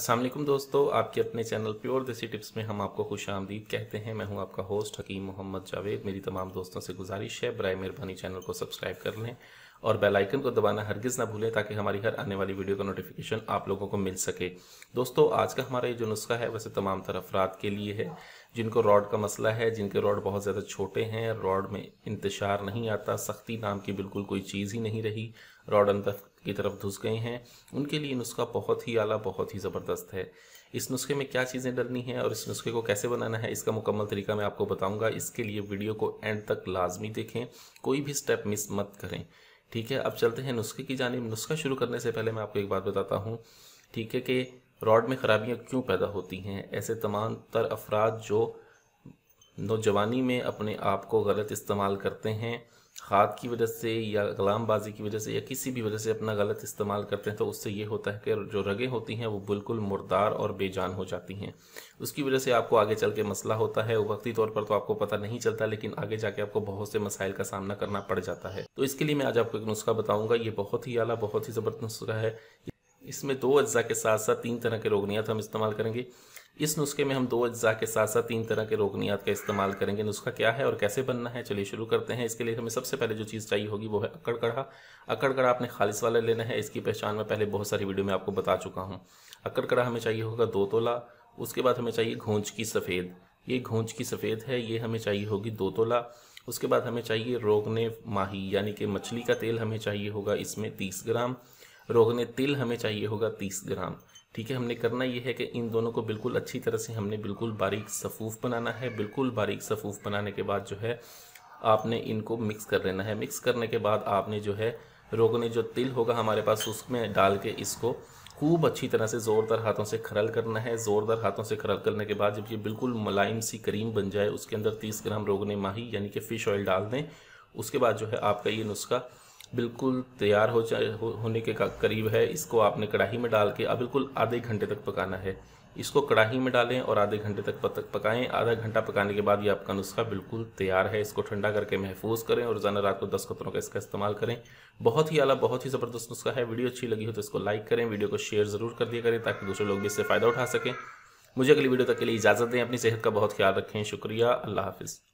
असलम दोस्तों आपके अपने चैनल प्योर देसी टिप्स में हम आपको खुश आमदीद कहते हैं मैं हूं आपका होस्ट हकीम मोहम्मद जावेद मेरी तमाम दोस्तों से गुजारिश है बरए मेहरबानी चैनल को सब्सक्राइब कर लें और बेल आइकन को दबाना हरगिज़ ना भूलें ताकि हमारी हर आने वाली वीडियो का नोटिफिकेशन आप लोगों को मिल सके दोस्तों आज का हमारा ये जो नुस्खा है वैसे तमाम तरह अफराद के लिए है जिनको रॉड का मसला है जिनके रॉड बहुत ज़्यादा छोटे हैं रॉड में इंतशार नहीं आता सख्ती नाम की बिल्कुल कोई चीज़ ही नहीं रही रॉड अंदर की तरफ धुस गए हैं उनके लिए नुस्खा बहुत ही आला बहुत ही ज़बरदस्त है इस नुस्खे में क्या चीज़ें डरनी हैं और इस नुस्खे को कैसे बनाना है इसका मुकम्मल तरीका मैं आपको बताऊंगा इसके लिए वीडियो को एंड तक लाजमी देखें कोई भी स्टेप मिस मत करें ठीक है अब चलते हैं नुस्खे की जानब नुस्खा शुरू करने से पहले मैं आपको एक बात बताता हूँ ठीक है कि रॉड में ख़राबियाँ क्यों पैदा होती हैं ऐसे तमाम तर अफराद जो नौजवानी में अपने आप को गलत इस्तेमाल करते हैं खाद की वजह से या गुलामबाजी की वजह से या किसी भी वजह से अपना गलत इस्तेमाल करते हैं तो उससे ये होता है कि जो रगें होती हैं वो बिल्कुल मुर्दार और बेजान हो जाती हैं उसकी वजह से आपको आगे चल के मसला होता है वक्ती तौर पर तो आपको पता नहीं चलता लेकिन आगे जाके आपको बहुत से मसाइल का सामना करना पड़ जाता है तो इसके लिए मैं आज आपको एक नुस्खा बताऊँगा ये बहुत ही आला बहुत ही ज़बरदस्त नुस्खा है इसमें दो अज्जा के साथ साथ तीन तरह के रोगनियात हम इस्तेमाल करेंगे इस नुस्खे में हम दो अज्जा के साथ साथ तीन तरह के रोगनियात का इस्तेमाल करेंगे नुस्खा क्या है और कैसे बनना है चलिए शुरू करते हैं इसके लिए हमें सबसे पहले जो चीज़ चाहिए होगी वो है अकड़ कढ़ा अकड़ कड़ा आपने खालिश वाला लेना है इसकी पहचान मैं पहले बहुत सारी वीडियो में आपको बता चुका हूँ अकड़ कड़ा हमें चाहिए होगा दो तोला उसके बाद हमें चाहिए घोंच की सफ़ेद ये घोंच की सफ़ेद है ये हमें चाहिए होगी दो तोला उसके बाद हमें चाहिए रोगने माही यानी कि मछली का तेल हमें चाहिए होगा इसमें तीस ग्राम रोगने तिल हमें चाहिए होगा तीस ग्राम ठीक है हमने करना यह है कि इन दोनों को बिल्कुल अच्छी तरह से हमने बिल्कुल बारीक सफ़ूफ बनाना है बिल्कुल बारीक सफ़ूफ बनाने के बाद जो है आपने इनको मिक्स कर लेना है मिक्स करने के बाद आपने जो है रोगने जो तिल होगा हमारे पास उसमें डाल के इसको खूब अच्छी तरह से ज़ोरदार हाथों से खरल करना है ज़ोरदार हाथों से खरल करने के बाद जब ये बिल्कुल मुलायम सी करीम बन जाए उसके अंदर तीस ग्राम रोगने माही यानी कि फ़िश ऑयल डाल दें उसके बाद जो है आपका ये नुस्खा बिल्कुल तैयार हो, हो होने के करीब है इसको आपने कढ़ाई में डाल के अब बिल्कुल आधे घंटे तक पकाना है इसको कढ़ाई में डालें और आधे घंटे तक पकाएं आधा घंटा पकाने के बाद ये आपका नुस्खा बिल्कुल तैयार है इसको ठंडा करके महफूज करें और रोज़ाना रात को दस खतरों का इसका इस्तेमाल करें बहुत ही आला बहुत ही ज़बरदस्त नुस्खा है वीडियो अच्छी लगी हो तो इसको लाइक करें वीडियो को शेयर ज़रूर कर दिया करें ताकि दूसरे लोग भी इससे फ़ायदा उठा सकें मुझे अगली वीडियो तक के लिए इजाज़त दें अपनी सेहत का बहुत ख्याल रखें शुक्रिया अल्लाह हाफिज़